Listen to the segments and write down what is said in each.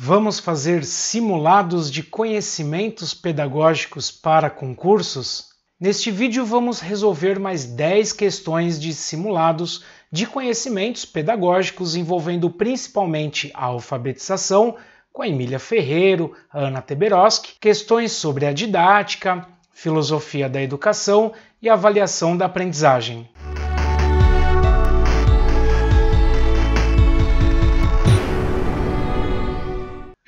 Vamos fazer simulados de conhecimentos pedagógicos para concursos? Neste vídeo vamos resolver mais 10 questões de simulados de conhecimentos pedagógicos envolvendo principalmente a alfabetização com a Emília Ferreiro, a Ana Teberoski, questões sobre a didática, filosofia da educação e avaliação da aprendizagem.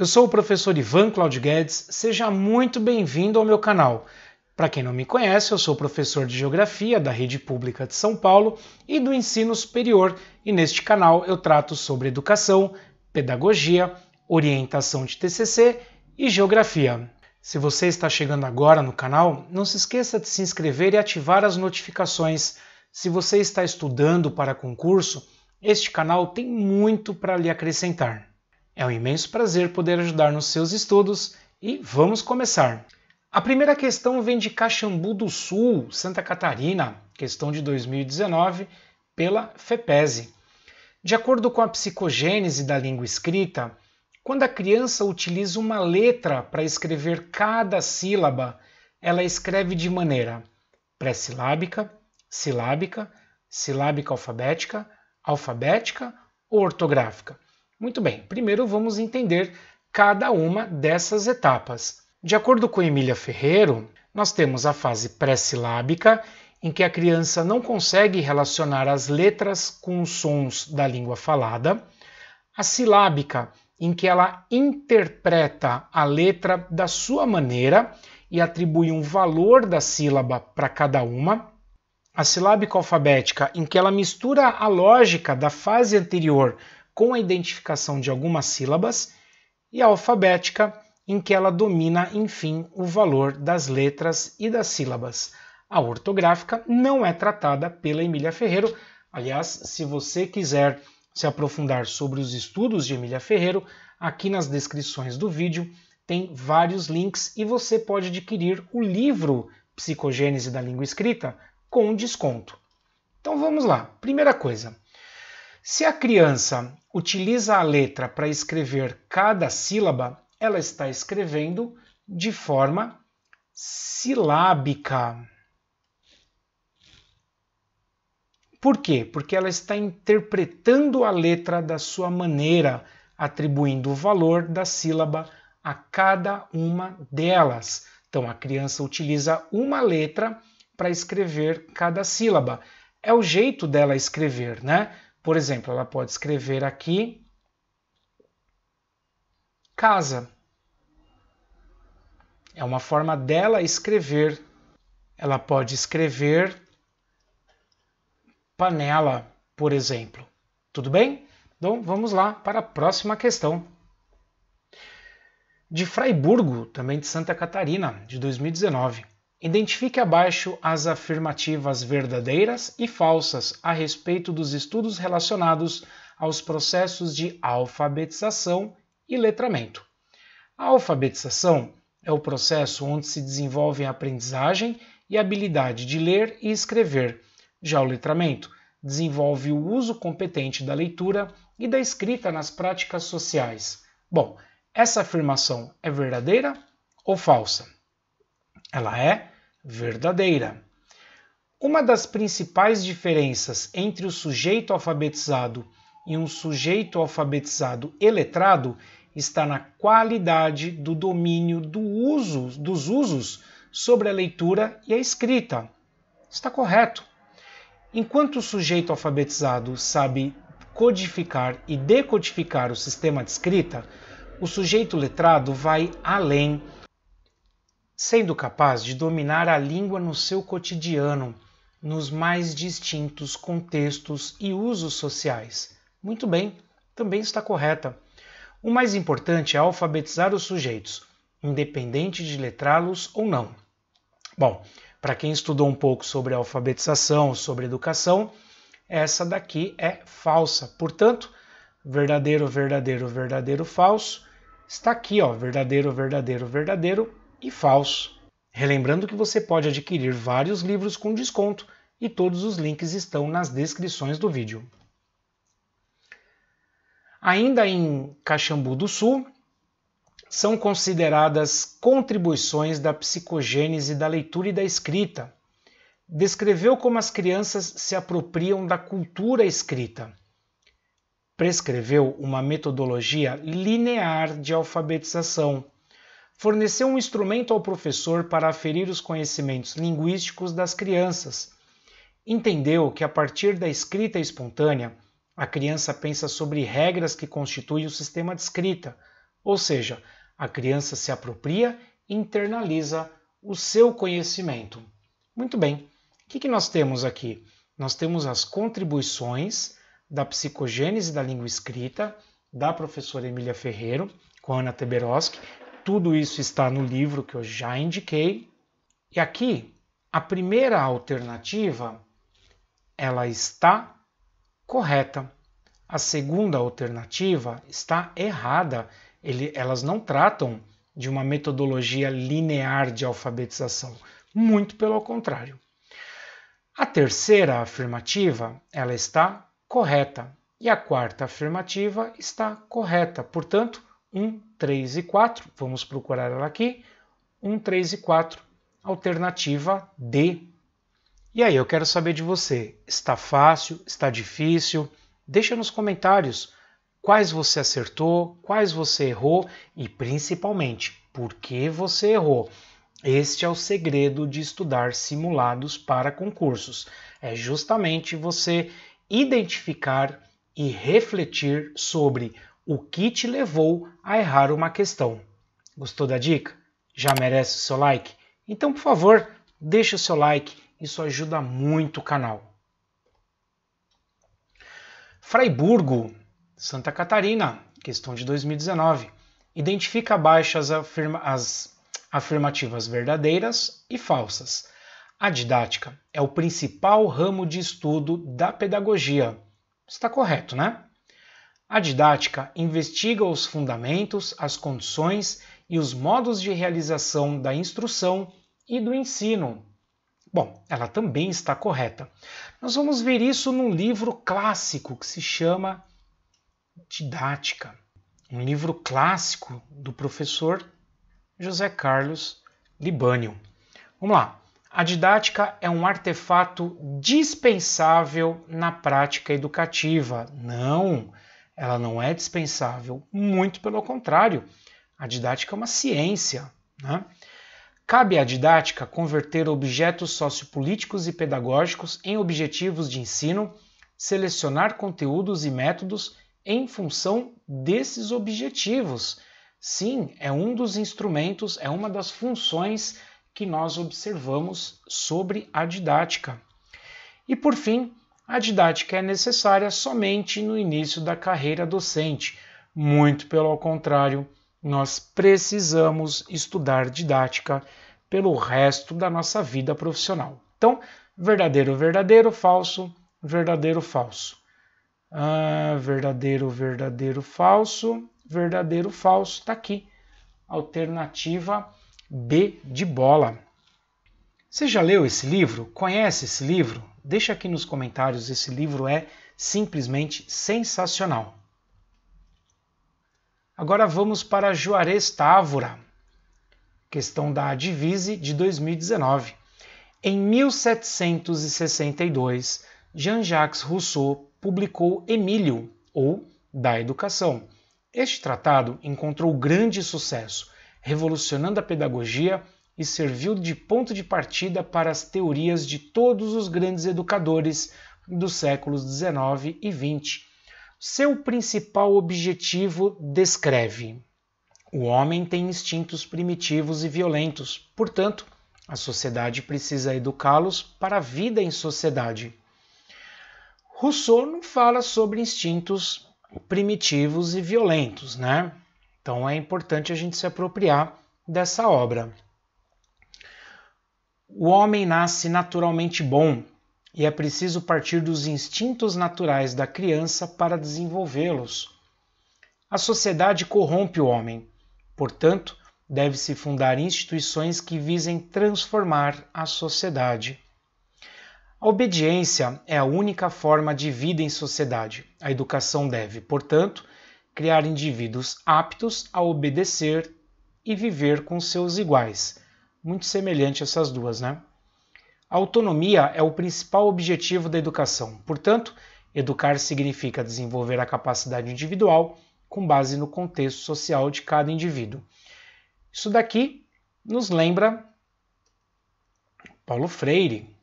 Eu sou o professor Ivan Claudio Guedes, seja muito bem-vindo ao meu canal. Para quem não me conhece, eu sou professor de Geografia da Rede Pública de São Paulo e do Ensino Superior, e neste canal eu trato sobre educação, pedagogia, orientação de TCC e geografia. Se você está chegando agora no canal, não se esqueça de se inscrever e ativar as notificações. Se você está estudando para concurso, este canal tem muito para lhe acrescentar. É um imenso prazer poder ajudar nos seus estudos e vamos começar! A primeira questão vem de Caxambu do Sul, Santa Catarina, questão de 2019, pela FEPESE. De acordo com a psicogênese da língua escrita, quando a criança utiliza uma letra para escrever cada sílaba, ela escreve de maneira pré-silábica, silábica, silábica alfabética, alfabética ou ortográfica. Muito bem, primeiro vamos entender cada uma dessas etapas. De acordo com Emília Ferreiro, nós temos a fase pré-silábica, em que a criança não consegue relacionar as letras com os sons da língua falada, a silábica, em que ela interpreta a letra da sua maneira e atribui um valor da sílaba para cada uma, a silábica alfabética, em que ela mistura a lógica da fase anterior com a identificação de algumas sílabas, e a alfabética, em que ela domina, enfim, o valor das letras e das sílabas. A ortográfica não é tratada pela Emília Ferreiro. Aliás, se você quiser se aprofundar sobre os estudos de Emília Ferreiro, aqui nas descrições do vídeo tem vários links e você pode adquirir o livro Psicogênese da Língua Escrita com desconto. Então vamos lá. Primeira coisa, se a criança utiliza a letra para escrever cada sílaba, ela está escrevendo de forma silábica. Por quê? Porque ela está interpretando a letra da sua maneira, atribuindo o valor da sílaba a cada uma delas. Então a criança utiliza uma letra para escrever cada sílaba. É o jeito dela escrever, né? Por exemplo, ela pode escrever aqui casa. É uma forma dela escrever. Ela pode escrever panela, por exemplo. Tudo bem? Então vamos lá para a próxima questão. De Fraiburgo, também de Santa Catarina, de 2019. Identifique abaixo as afirmativas verdadeiras e falsas a respeito dos estudos relacionados aos processos de alfabetização e letramento. A alfabetização é o processo onde se desenvolvem a aprendizagem e habilidade de ler e escrever. Já o letramento desenvolve o uso competente da leitura e da escrita nas práticas sociais. Bom, essa afirmação é verdadeira ou falsa? Ela é verdadeira. Uma das principais diferenças entre o sujeito alfabetizado e um sujeito alfabetizado e letrado está na qualidade do domínio do uso, dos usos sobre a leitura e a escrita. Está correto. Enquanto o sujeito alfabetizado sabe codificar e decodificar o sistema de escrita, o sujeito letrado vai além sendo capaz de dominar a língua no seu cotidiano, nos mais distintos contextos e usos sociais. Muito bem, também está correta. O mais importante é alfabetizar os sujeitos, independente de letrá-los ou não. Bom, para quem estudou um pouco sobre alfabetização, sobre educação, essa daqui é falsa. Portanto, verdadeiro, verdadeiro, verdadeiro, falso está aqui, ó, verdadeiro, verdadeiro, verdadeiro, e falso. Relembrando que você pode adquirir vários livros com desconto e todos os links estão nas descrições do vídeo. Ainda em Caxambu do Sul, são consideradas contribuições da psicogênese da leitura e da escrita. Descreveu como as crianças se apropriam da cultura escrita. Prescreveu uma metodologia linear de alfabetização forneceu um instrumento ao professor para aferir os conhecimentos linguísticos das crianças. Entendeu que a partir da escrita espontânea, a criança pensa sobre regras que constituem o sistema de escrita, ou seja, a criança se apropria e internaliza o seu conhecimento. Muito bem, o que, que nós temos aqui? Nós temos as contribuições da psicogênese da língua escrita da professora Emília Ferreiro, com Ana Teberoski, tudo isso está no livro que eu já indiquei. E aqui, a primeira alternativa, ela está correta. A segunda alternativa está errada. Ele, elas não tratam de uma metodologia linear de alfabetização, muito pelo contrário. A terceira afirmativa, ela está correta. E a quarta afirmativa está correta. Portanto, 1, 3 e 4. Vamos procurar ela aqui. 1, 3 e 4, alternativa D. E aí, eu quero saber de você. Está fácil? Está difícil? Deixa nos comentários quais você acertou, quais você errou e principalmente por que você errou. Este é o segredo de estudar simulados para concursos. É justamente você identificar e refletir sobre o que te levou a errar uma questão. Gostou da dica? Já merece o seu like? Então, por favor, deixe o seu like, isso ajuda muito o canal. Fraiburgo, Santa Catarina, questão de 2019. Identifica abaixo as, afirma as afirmativas verdadeiras e falsas. A didática é o principal ramo de estudo da pedagogia. Está correto, né? A didática investiga os fundamentos, as condições e os modos de realização da instrução e do ensino. Bom, ela também está correta. Nós vamos ver isso num livro clássico que se chama Didática. Um livro clássico do professor José Carlos Libânio. Vamos lá. A didática é um artefato dispensável na prática educativa. Não! Não! ela não é dispensável, muito pelo contrário. A didática é uma ciência. Né? Cabe à didática converter objetos sociopolíticos e pedagógicos em objetivos de ensino, selecionar conteúdos e métodos em função desses objetivos. Sim, é um dos instrumentos, é uma das funções que nós observamos sobre a didática. E por fim, a didática é necessária somente no início da carreira docente. Muito pelo contrário, nós precisamos estudar didática pelo resto da nossa vida profissional. Então, verdadeiro, verdadeiro, falso, verdadeiro, falso. Ah, verdadeiro, verdadeiro, falso, verdadeiro, falso, está aqui. Alternativa B de bola. Você já leu esse livro? Conhece esse livro? Deixa aqui nos comentários, esse livro é simplesmente sensacional. Agora vamos para Juarez Távora, questão da Divise de 2019. Em 1762, Jean-Jacques Rousseau publicou Emílio, ou Da Educação. Este tratado encontrou grande sucesso, revolucionando a pedagogia e serviu de ponto de partida para as teorias de todos os grandes educadores dos séculos XIX e XX. Seu principal objetivo descreve: o homem tem instintos primitivos e violentos, portanto, a sociedade precisa educá-los para a vida em sociedade. Rousseau não fala sobre instintos primitivos e violentos, né? Então é importante a gente se apropriar dessa obra. O homem nasce naturalmente bom e é preciso partir dos instintos naturais da criança para desenvolvê-los. A sociedade corrompe o homem, portanto, deve-se fundar instituições que visem transformar a sociedade. A obediência é a única forma de vida em sociedade. A educação deve, portanto, criar indivíduos aptos a obedecer e viver com seus iguais muito semelhante essas duas, né? A autonomia é o principal objetivo da educação. Portanto, educar significa desenvolver a capacidade individual com base no contexto social de cada indivíduo. Isso daqui nos lembra Paulo Freire,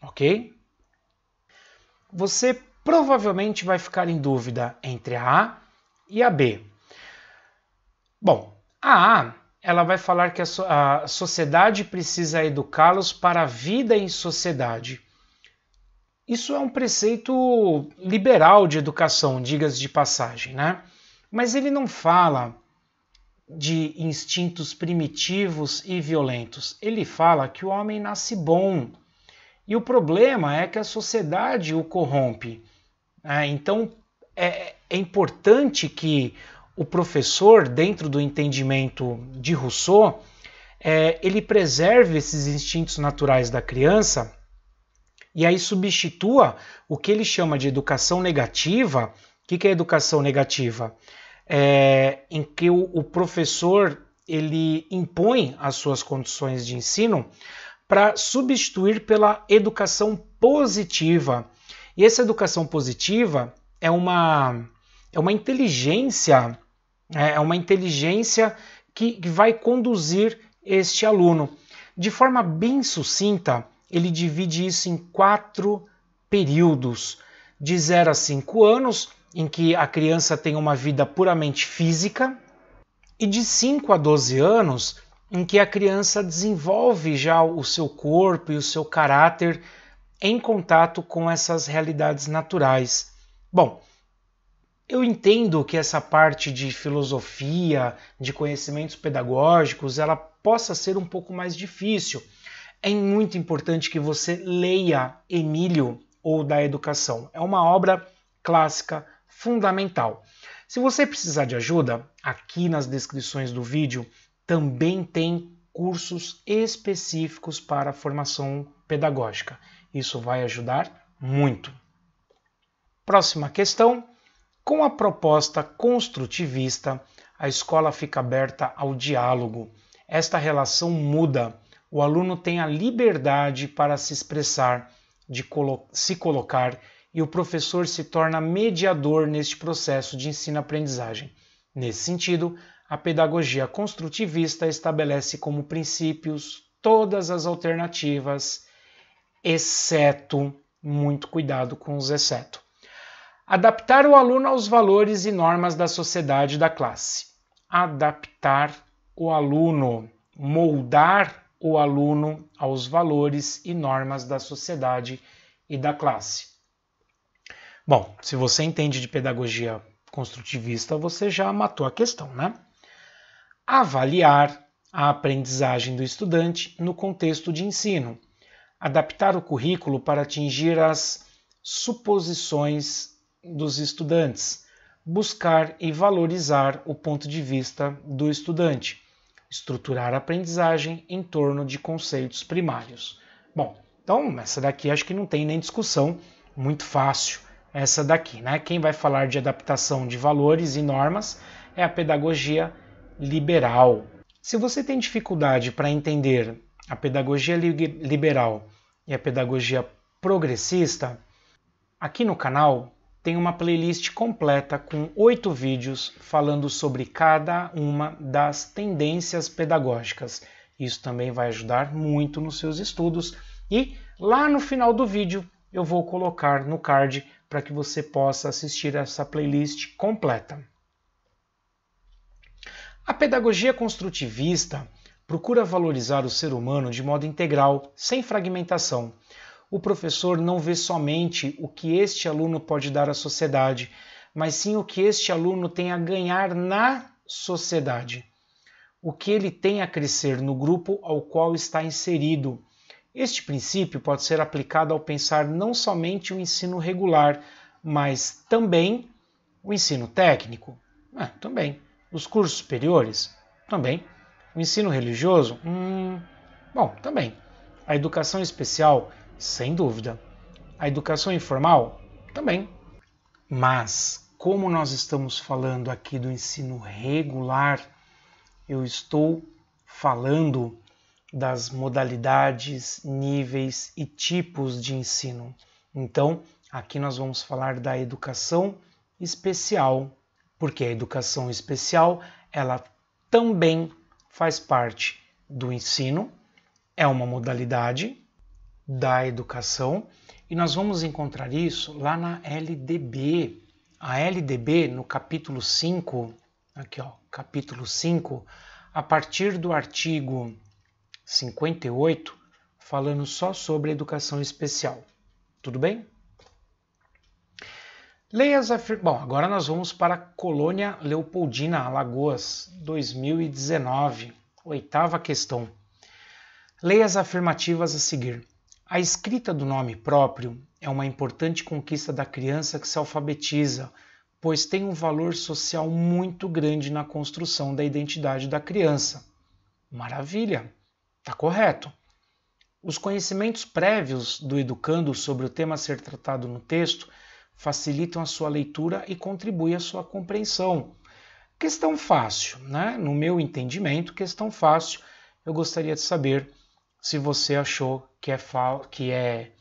ok? Você provavelmente vai ficar em dúvida entre a A e a B. Bom, a A ela vai falar que a, so a sociedade precisa educá-los para a vida em sociedade. Isso é um preceito liberal de educação, digas de passagem, né? Mas ele não fala de instintos primitivos e violentos. Ele fala que o homem nasce bom. E o problema é que a sociedade o corrompe. Né? Então é, é importante que o professor, dentro do entendimento de Rousseau, é, ele preserve esses instintos naturais da criança e aí substitua o que ele chama de educação negativa. O que, que é educação negativa? É, em que o, o professor ele impõe as suas condições de ensino para substituir pela educação positiva. E essa educação positiva é uma, é uma inteligência é, é uma inteligência que vai conduzir este aluno. De forma bem sucinta, ele divide isso em quatro períodos: de 0 a 5 anos, em que a criança tem uma vida puramente física, e de 5 a 12 anos, em que a criança desenvolve já o seu corpo e o seu caráter em contato com essas realidades naturais. Bom, eu entendo que essa parte de filosofia, de conhecimentos pedagógicos, ela possa ser um pouco mais difícil. É muito importante que você leia Emílio ou da Educação. É uma obra clássica fundamental. Se você precisar de ajuda, aqui nas descrições do vídeo também tem cursos específicos para formação pedagógica. Isso vai ajudar muito. Próxima questão: com a proposta construtivista, a escola fica aberta ao diálogo. Esta relação muda. O aluno tem a liberdade para se expressar, de colo se colocar, e o professor se torna mediador neste processo de ensino-aprendizagem. Nesse sentido, a pedagogia construtivista estabelece como princípios todas as alternativas, exceto muito cuidado com os exceto. Adaptar o aluno aos valores e normas da sociedade e da classe. Adaptar o aluno, moldar o aluno aos valores e normas da sociedade e da classe. Bom, se você entende de pedagogia construtivista, você já matou a questão, né? Avaliar a aprendizagem do estudante no contexto de ensino. Adaptar o currículo para atingir as suposições dos estudantes, buscar e valorizar o ponto de vista do estudante, estruturar a aprendizagem em torno de conceitos primários. Bom, então essa daqui acho que não tem nem discussão, muito fácil essa daqui, né? Quem vai falar de adaptação de valores e normas é a pedagogia liberal. Se você tem dificuldade para entender a pedagogia liberal e a pedagogia progressista, aqui no canal tem uma playlist completa com oito vídeos falando sobre cada uma das tendências pedagógicas. Isso também vai ajudar muito nos seus estudos. E lá no final do vídeo eu vou colocar no card para que você possa assistir essa playlist completa. A pedagogia construtivista procura valorizar o ser humano de modo integral, sem fragmentação o professor não vê somente o que este aluno pode dar à sociedade, mas sim o que este aluno tem a ganhar na sociedade, o que ele tem a crescer no grupo ao qual está inserido. Este princípio pode ser aplicado ao pensar não somente o ensino regular, mas também o ensino técnico, ah, também, os cursos superiores, também, o ensino religioso, hum, bom, também, a educação especial sem dúvida. A educação informal? Também. Mas, como nós estamos falando aqui do ensino regular, eu estou falando das modalidades, níveis e tipos de ensino. Então, aqui nós vamos falar da educação especial, porque a educação especial, ela também faz parte do ensino, é uma modalidade da educação e nós vamos encontrar isso lá na LDB. A LDB, no capítulo 5, aqui ó, capítulo 5, a partir do artigo 58, falando só sobre educação especial. Tudo bem? Leia as afirmações. Bom, agora nós vamos para a Colônia Leopoldina, Alagoas, 2019, oitava questão. Leia as afirmativas a seguir. A escrita do nome próprio é uma importante conquista da criança que se alfabetiza, pois tem um valor social muito grande na construção da identidade da criança. Maravilha! Está correto. Os conhecimentos prévios do educando sobre o tema a ser tratado no texto facilitam a sua leitura e contribuem à sua compreensão. Questão fácil, né? No meu entendimento, questão fácil. Eu gostaria de saber se você achou que é, que é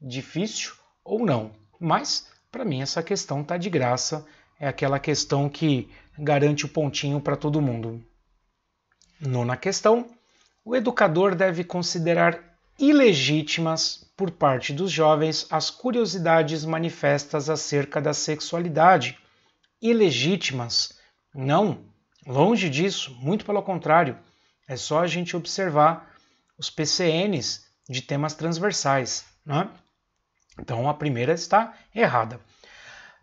difícil ou não. Mas, para mim, essa questão está de graça. É aquela questão que garante o pontinho para todo mundo. Nona questão: o educador deve considerar ilegítimas por parte dos jovens as curiosidades manifestas acerca da sexualidade. Ilegítimas. Não, longe disso, muito pelo contrário. É só a gente observar os PCNs de temas transversais. Né? Então a primeira está errada.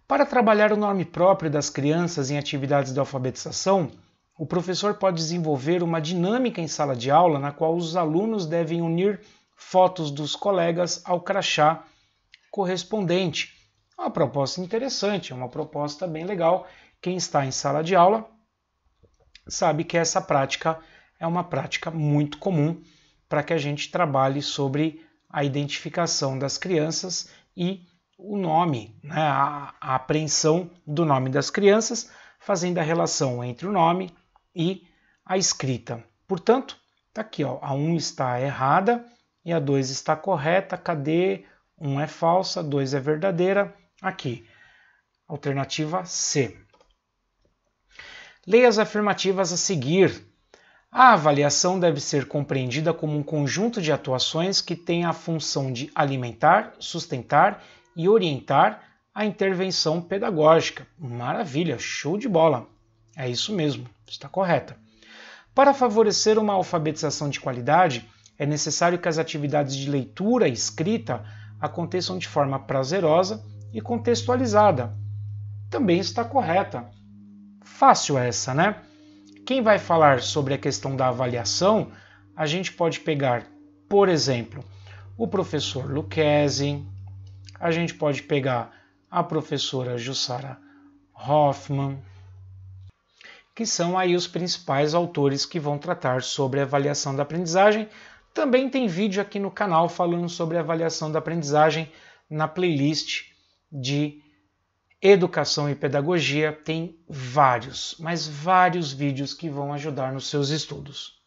Para trabalhar o nome próprio das crianças em atividades de alfabetização, o professor pode desenvolver uma dinâmica em sala de aula na qual os alunos devem unir fotos dos colegas ao crachá correspondente. É uma proposta interessante, é uma proposta bem legal. Quem está em sala de aula sabe que essa prática é uma prática muito comum para que a gente trabalhe sobre a identificação das crianças e o nome, né, a, a apreensão do nome das crianças, fazendo a relação entre o nome e a escrita. Portanto, está aqui, ó, a 1 está errada e a 2 está correta. Cadê? 1 é falsa, 2 é verdadeira. Aqui, alternativa C. Leia as afirmativas a seguir a avaliação deve ser compreendida como um conjunto de atuações que tem a função de alimentar, sustentar e orientar a intervenção pedagógica. Maravilha, show de bola! É isso mesmo, está correta. Para favorecer uma alfabetização de qualidade, é necessário que as atividades de leitura e escrita aconteçam de forma prazerosa e contextualizada. Também está correta. Fácil essa, né? quem vai falar sobre a questão da avaliação, a gente pode pegar, por exemplo, o professor Lucchesi, a gente pode pegar a professora Jussara Hoffman, que são aí os principais autores que vão tratar sobre a avaliação da aprendizagem. Também tem vídeo aqui no canal falando sobre a avaliação da aprendizagem na playlist de Educação e Pedagogia tem vários, mas vários vídeos que vão ajudar nos seus estudos.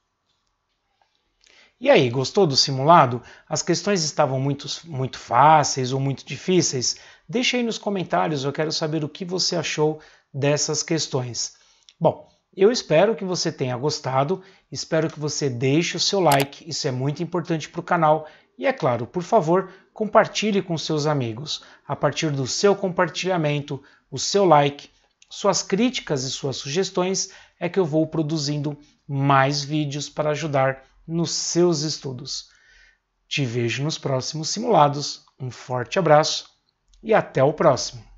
E aí, gostou do simulado? As questões estavam muito, muito fáceis ou muito difíceis? Deixe aí nos comentários, eu quero saber o que você achou dessas questões. Bom, eu espero que você tenha gostado, espero que você deixe o seu like, isso é muito importante para o canal. E é claro, por favor, compartilhe com seus amigos. A partir do seu compartilhamento, o seu like, suas críticas e suas sugestões é que eu vou produzindo mais vídeos para ajudar nos seus estudos. Te vejo nos próximos simulados. Um forte abraço e até o próximo!